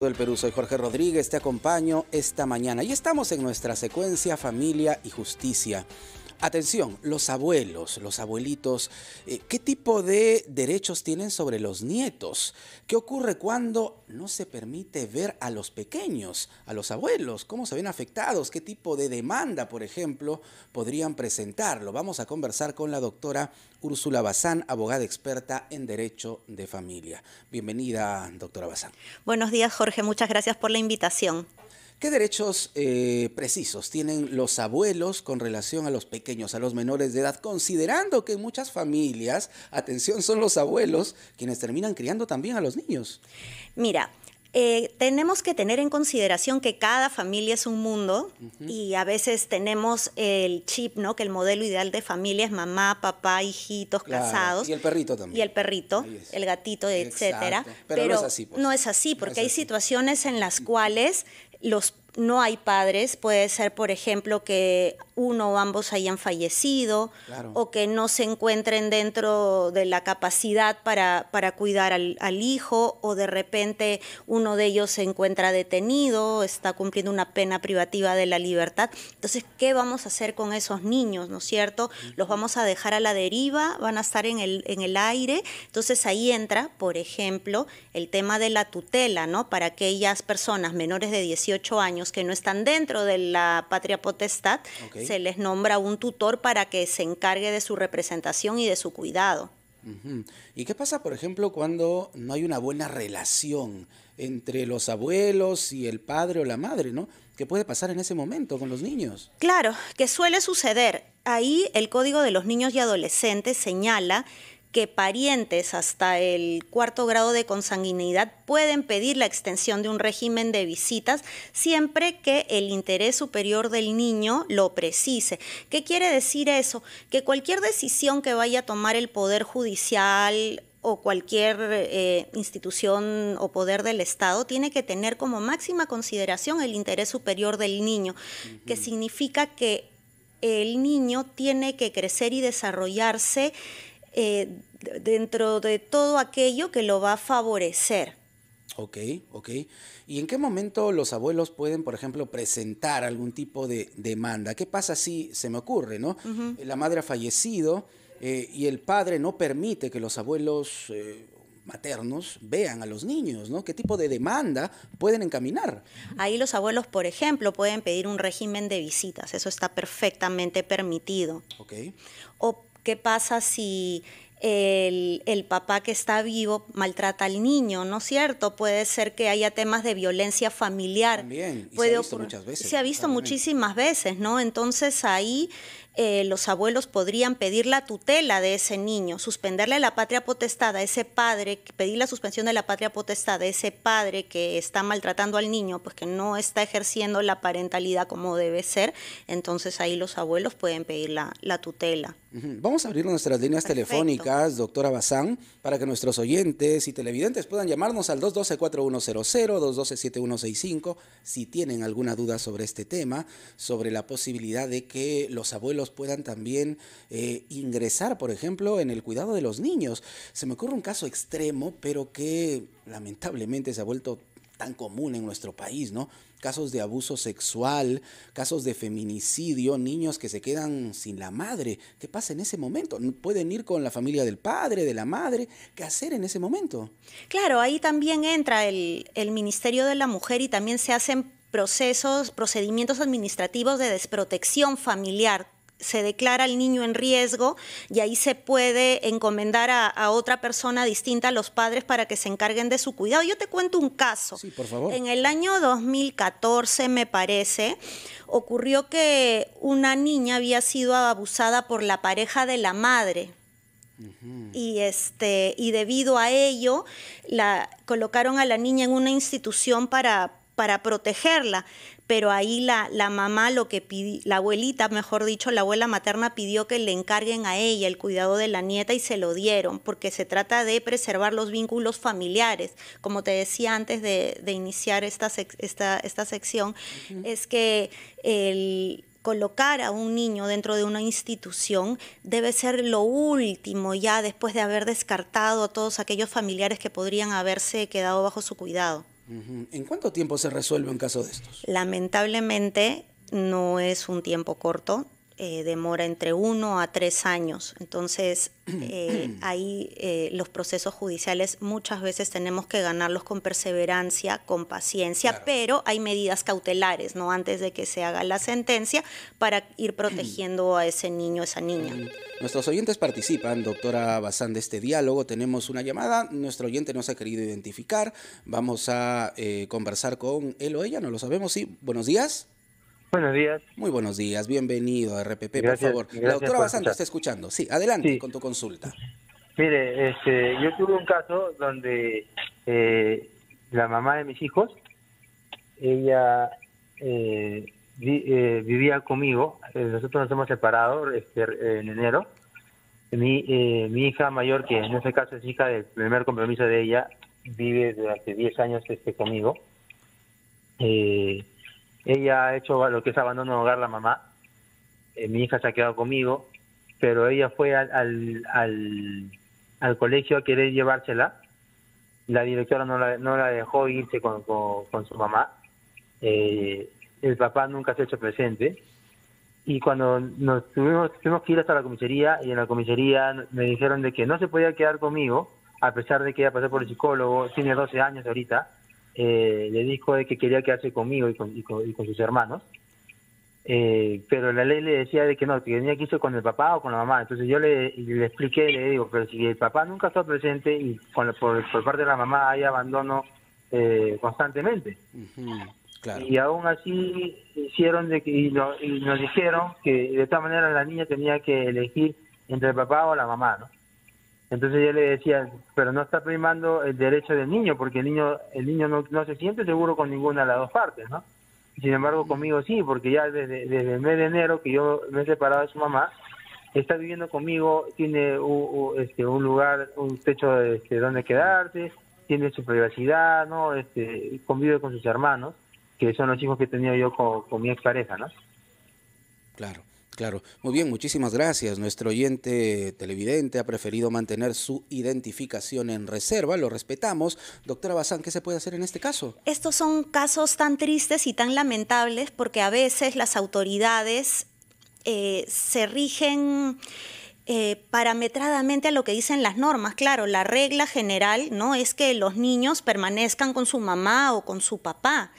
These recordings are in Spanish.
del Perú, soy Jorge Rodríguez, te acompaño esta mañana y estamos en nuestra secuencia Familia y Justicia. Atención, los abuelos, los abuelitos, eh, ¿qué tipo de derechos tienen sobre los nietos? ¿Qué ocurre cuando no se permite ver a los pequeños, a los abuelos? ¿Cómo se ven afectados? ¿Qué tipo de demanda, por ejemplo, podrían presentarlo? Vamos a conversar con la doctora Úrsula Bazán, abogada experta en Derecho de Familia. Bienvenida, doctora Bazán. Buenos días, Jorge. Muchas gracias por la invitación. ¿Qué derechos eh, precisos tienen los abuelos con relación a los pequeños, a los menores de edad? Considerando que muchas familias, atención, son los abuelos quienes terminan criando también a los niños. Mira, eh, tenemos que tener en consideración que cada familia es un mundo y a veces tenemos el chip, ¿no? Que el modelo ideal de familia es mamá, papá, hijitos, casados. Y el perrito también. Y el perrito, el gatito, etcétera. Pero, no es así. Pues. No es así, porque hay situaciones en las cuales los no hay padres, puede ser, por ejemplo, que uno o ambos hayan fallecido o que no se encuentren dentro de la capacidad para, para cuidar al, hijo o de repente uno de ellos se encuentra detenido, está cumpliendo una pena privativa de la libertad. Entonces, ¿qué vamos a hacer con esos niños, no es cierto? ¿Los vamos a dejar a la deriva? ¿Van a estar en el, en el aire? Entonces ahí entra, por ejemplo, el tema de la tutela, ¿no? Para aquellas personas menores de 18 años que no están dentro de la patria potestad, se les nombra un tutor para que se encargue de su representación y de su cuidado. ¿Y qué pasa, por ejemplo, cuando no hay una buena relación entre los abuelos y el padre o la madre, ¿no? ¿Qué puede pasar en ese momento con los niños? Claro, que suele suceder. Ahí el Código de los Niños y Adolescentes señala que parientes hasta el cuarto grado de consanguinidad pueden pedir la extensión de un régimen de visitas siempre que el interés superior del niño lo precise. ¿Qué quiere decir eso? Que cualquier decisión que vaya a tomar el Poder Judicial o cualquier eh, institución o poder del Estado tiene que tener como máxima consideración el interés superior del niño, que significa que el niño tiene que crecer y desarrollarse eh, dentro de todo aquello que lo va a favorecer. Ok, ok. ¿Y en qué momento los abuelos pueden, por ejemplo, presentar algún tipo de demanda? ¿Qué pasa si se me ocurre, no? La madre ha fallecido eh, y el padre no permite que los abuelos eh, maternos vean a los niños, ¿no? ¿Qué tipo de demanda pueden encaminar? Ahí los abuelos, por ejemplo, pueden pedir un régimen de visitas, eso está perfectamente permitido. Ok. O ¿Qué pasa si el, papá que está vivo maltrata al niño, ¿no es cierto? Puede ser que haya temas de violencia familiar. También, Puede se ha visto muchas veces. Se ha visto muchísimas veces, ¿no? Entonces ahí eh, los abuelos podrían pedir la tutela de ese niño, suspenderle la patria potestad a ese padre, pedir la suspensión de la patria potestad a ese padre que está maltratando al niño, pues que no está ejerciendo la parentalidad como debe ser, entonces ahí los abuelos pueden pedir la, tutela. Vamos a abrir nuestras líneas telefónicas, doctora Bazán, para que nuestros oyentes y televidentes puedan llamarnos al 212-4100, 212-7165, si tienen alguna duda sobre este tema, sobre la posibilidad de que los abuelos puedan también eh, ingresar, por ejemplo, en el cuidado de los niños. Se me ocurre un caso extremo, pero que lamentablemente se ha vuelto tan común en nuestro país, ¿no? Casos de abuso sexual, casos de feminicidio, niños que se quedan sin la madre. ¿Qué pasa en ese momento? ¿Pueden ir con la familia del padre, de la madre? ¿Qué hacer en ese momento? Claro, ahí también entra el, el Ministerio de la Mujer y también se hacen procesos, procedimientos administrativos de desprotección familiar se declara al niño en riesgo y ahí se puede encomendar a, otra persona distinta a los padres para que se encarguen de su cuidado. Yo te cuento un caso. Sí, por favor. En el año 2014, me parece, ocurrió que una niña había sido abusada por la pareja de la madre. Y, este, y debido a ello, la, colocaron a la niña en una institución para, para protegerla pero ahí la, la mamá lo que pidió, la abuelita, mejor dicho, la abuela materna pidió que le encarguen a ella el cuidado de la nieta y se lo dieron, porque se trata de preservar los vínculos familiares. Como te decía antes de, iniciar esta, esta, sección, es que el colocar a un niño dentro de una institución debe ser lo último ya después de haber descartado a todos aquellos familiares que podrían haberse quedado bajo su cuidado. ¿En cuánto tiempo se resuelve un caso de estos? Lamentablemente no es un tiempo corto. Eh, demora entre uno a tres años. Entonces, eh, ahí eh, los procesos judiciales muchas veces tenemos que ganarlos con perseverancia, con paciencia, pero hay medidas cautelares, ¿no? Antes de que se haga la sentencia, para ir protegiendo a ese niño, esa niña. Nuestros oyentes participan, doctora Bazán, de este diálogo. Tenemos una llamada, nuestro oyente no se ha querido identificar. Vamos a conversar con él o ella, no lo sabemos, sí. Buenos días. Buenos días. Muy buenos días, bienvenido a RPP, por favor. La doctora Basanta está escuchando. Sí, adelante con tu consulta. Mire, este, yo tuve un caso donde eh, la mamá de mis hijos, ella eh, eh, vivía conmigo, nosotros nos hemos separado este, en enero. Mi, hija mayor, que en este caso es hija del primer compromiso de ella, vive durante 10 años este, conmigo. Eh, ella ha hecho lo que es abandono de hogar la mamá. Eh, mi hija se ha quedado conmigo, pero ella fue al, al, al, colegio a querer llevársela. La directora no la, no la dejó irse con, su mamá. Eh, el papá nunca se ha hecho presente. Y cuando nos tuvimos, tuvimos que ir hasta la comisaría, y en la comisaría me dijeron de que no se podía quedar conmigo, a pesar de que ella pasó por el psicólogo, tiene 12 años ahorita, eh, le dijo de que quería quedarse conmigo y con, sus hermanos. Eh, pero la ley le decía de que no, que tenía que irse con el papá o con la mamá. Entonces yo le, le expliqué, le digo, pero si el papá nunca está presente y por, parte de la mamá hay abandono eh, constantemente. Y aún así hicieron de que, nos dijeron que de esta manera la niña tenía que elegir entre el papá o la mamá, ¿no? Entonces yo le decía, pero no está primando el derecho del niño, porque el niño, el niño no, se siente seguro con ninguna de las dos partes, ¿no? Sin embargo, conmigo sí, porque ya desde, desde el mes de enero que yo me he separado de su mamá, está viviendo conmigo, tiene un, este, un lugar, un techo este, donde quedarse, tiene su privacidad, ¿no? Este, convive con sus hermanos, que son los hijos que tenía yo con, mi mi pareja, ¿no? Claro. Claro, muy bien, muchísimas gracias. Nuestro oyente televidente ha preferido mantener su identificación en reserva, lo respetamos. Doctora Bazán, ¿qué se puede hacer en este caso? Estos son casos tan tristes y tan lamentables porque a veces las autoridades eh, se rigen eh, parametradamente a lo que dicen las normas. Claro, la regla general no es que los niños permanezcan con su mamá o con su papá.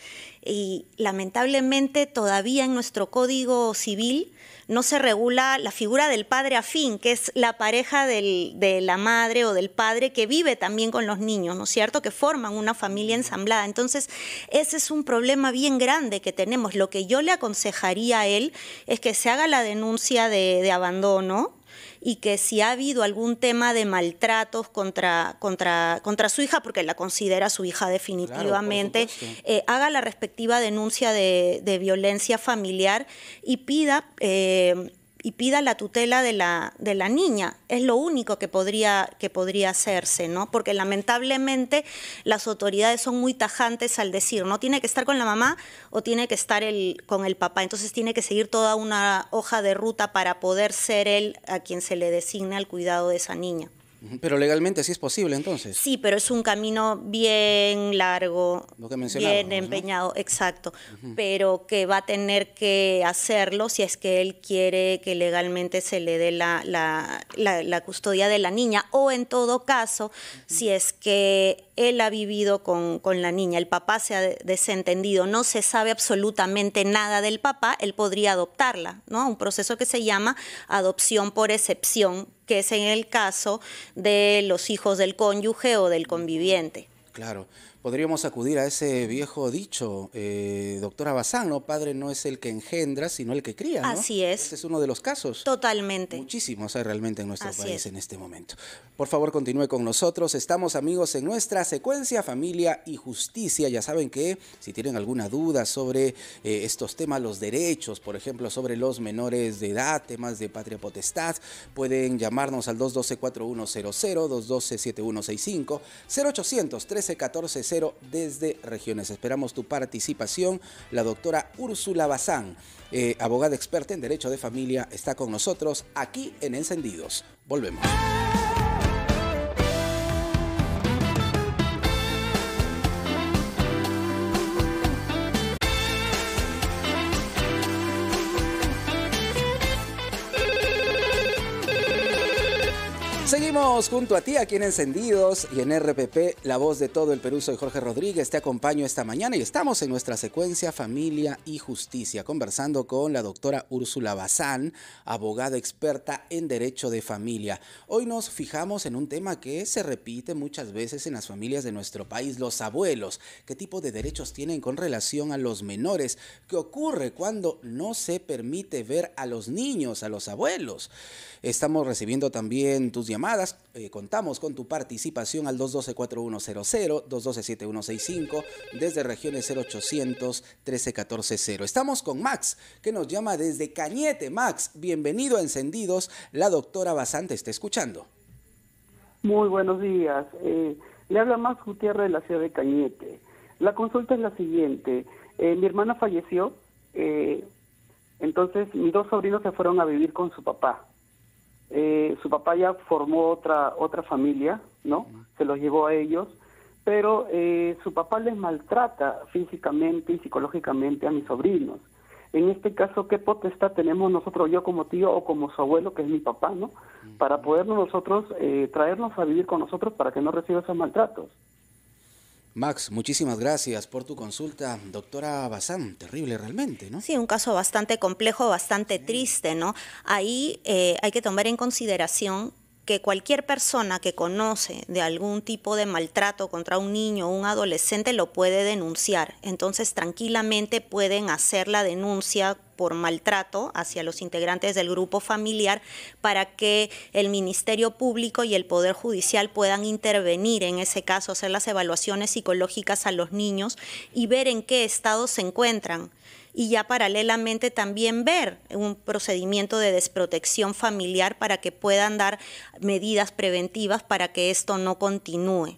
Y lamentablemente todavía en nuestro Código Civil no se regula la figura del padre afín, que es la pareja de la madre o del padre que vive también con los niños, ¿no es cierto? Que forman una familia ensamblada. Entonces, ese es un problema bien grande que tenemos. Lo que yo le aconsejaría a él es que se haga la denuncia de abandono, y que si ha habido algún tema de maltratos contra, contra, contra su hija, porque la considera su hija definitivamente, eh, haga la respectiva denuncia de, violencia familiar y pida... Eh, y pida la tutela de la, de la niña. Es lo único que podría, que podría hacerse, ¿no? Porque lamentablemente las autoridades son muy tajantes al decir, ¿no? Tiene que estar con la mamá o tiene que estar el, con el papá. Entonces tiene que seguir toda una hoja de ruta para poder ser él a quien se le designe el cuidado de esa niña. Pero legalmente sí es posible entonces. Sí, pero es un camino bien largo, bien empeñado, exacto, pero que va a tener que hacerlo si es que él quiere que legalmente se le dé la, custodia de la niña o en todo caso, si es que él ha vivido con, con, la niña, el papá se ha desentendido, no se sabe absolutamente nada del papá, él podría adoptarla, ¿no? Un proceso que se llama adopción por excepción que es en el caso de los hijos del cónyuge o del conviviente. Claro podríamos acudir a ese viejo dicho, eh, doctora Bazán, ¿no? Padre no es el que engendra, sino el que cría. ¿no? Así es. Ese es uno de los casos. Totalmente. Muchísimos hay realmente en nuestro país en este momento. Por favor, continúe con nosotros. Estamos amigos en nuestra secuencia Familia y Justicia. Ya saben que si tienen alguna duda sobre eh, estos temas, los derechos, por ejemplo, sobre los menores de edad, temas de patria potestad, pueden llamarnos al 212-4100, 212-7165, 0800 1314 desde Regiones. Esperamos tu participación. La doctora Úrsula Bazán, eh, abogada experta en Derecho de Familia, está con nosotros aquí en Encendidos. Volvemos. junto a ti aquí en Encendidos y en RPP, la voz de todo el Perú. Soy Jorge Rodríguez, te acompaño esta mañana y estamos en nuestra secuencia Familia y Justicia, conversando con la doctora Úrsula Bazán, abogada experta en Derecho de Familia. Hoy nos fijamos en un tema que se repite muchas veces en las familias de nuestro país, los abuelos. ¿Qué tipo de derechos tienen con relación a los menores? ¿Qué ocurre cuando no se permite ver a los niños, a los abuelos? Estamos recibiendo también tus llamadas eh, contamos con tu participación al 212-4100, 212-7165, desde regiones 0800 13140. Estamos con Max, que nos llama desde Cañete. Max, bienvenido a Encendidos. La doctora Basante está escuchando. Muy buenos días. Eh, le habla Max Gutiérrez de la ciudad de Cañete. La consulta es la siguiente. Eh, mi hermana falleció, entonces mis dos sobrinos se fueron a vivir con su papá eh, su papá ya formó otra, otra familia, ¿no? Se los llevó a ellos, pero eh, su papá les maltrata físicamente y psicológicamente a mis sobrinos. En este caso, ¿qué potestad tenemos nosotros, yo como tío o como su abuelo, que es mi papá, ¿no? Para poder nosotros eh, traernos a vivir con nosotros para que no reciba esos maltratos. Max, muchísimas gracias por tu consulta. Doctora Bazán, terrible realmente, ¿no? Sí, un caso bastante complejo, bastante triste, ¿no? Ahí eh, hay que tomar en consideración cualquier persona que conoce de algún tipo de maltrato contra un niño o un adolescente lo puede denunciar. Entonces tranquilamente pueden hacer la denuncia por maltrato hacia los integrantes del grupo familiar para que el Ministerio Público y el Poder Judicial puedan intervenir en ese caso, hacer las evaluaciones psicológicas a los niños y ver en qué estado se encuentran y ya paralelamente también ver un procedimiento de desprotección familiar para que puedan dar medidas preventivas para que esto no continúe.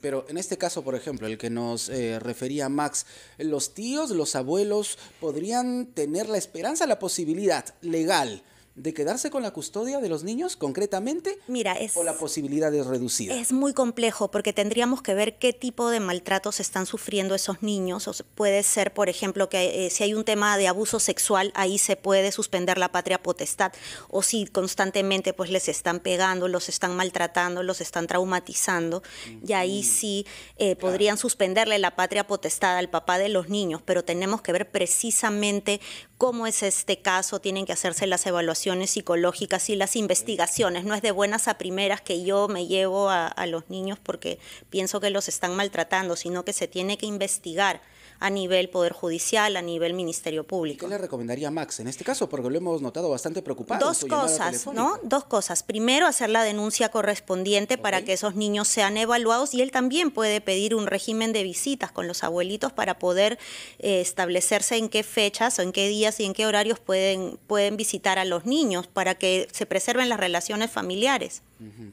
Pero en este caso, por ejemplo, el que nos eh, refería Max, los tíos, los abuelos podrían tener la esperanza, la posibilidad legal de quedarse con la custodia de los niños concretamente Mira, es, o la posibilidad es reducida? Es muy complejo porque tendríamos que ver qué tipo de maltratos están sufriendo esos niños. O puede ser, por ejemplo, que eh, si hay un tema de abuso sexual, ahí se puede suspender la patria potestad o si constantemente pues les están pegando, los están maltratando, los están traumatizando y ahí sí eh, podrían suspenderle la patria potestad al papá de los niños, pero tenemos que ver precisamente cómo es este caso, tienen que hacerse las evaluaciones psicológicas y las investigaciones. No es de buenas a primeras que yo me llevo a los niños porque pienso que los están maltratando, sino que se tiene que investigar a nivel Poder Judicial, a nivel Ministerio Público. ¿Qué le recomendaría Max en este caso? Porque lo hemos notado bastante preocupado. Dos cosas, ¿no? Dos cosas. Primero, hacer la denuncia correspondiente para que esos niños sean evaluados y él también puede pedir un régimen de visitas con los abuelitos para poder eh, establecerse en qué fechas o en qué días y en qué horarios pueden, pueden visitar a los niños para que se preserven las relaciones familiares.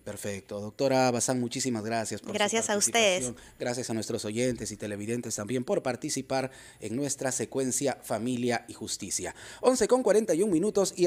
Perfecto. Doctora Bazán, muchísimas gracias por Gracias a ustedes. Gracias a nuestros oyentes y televidentes también por participar en nuestra secuencia Familia y Justicia. 11 con 41 minutos y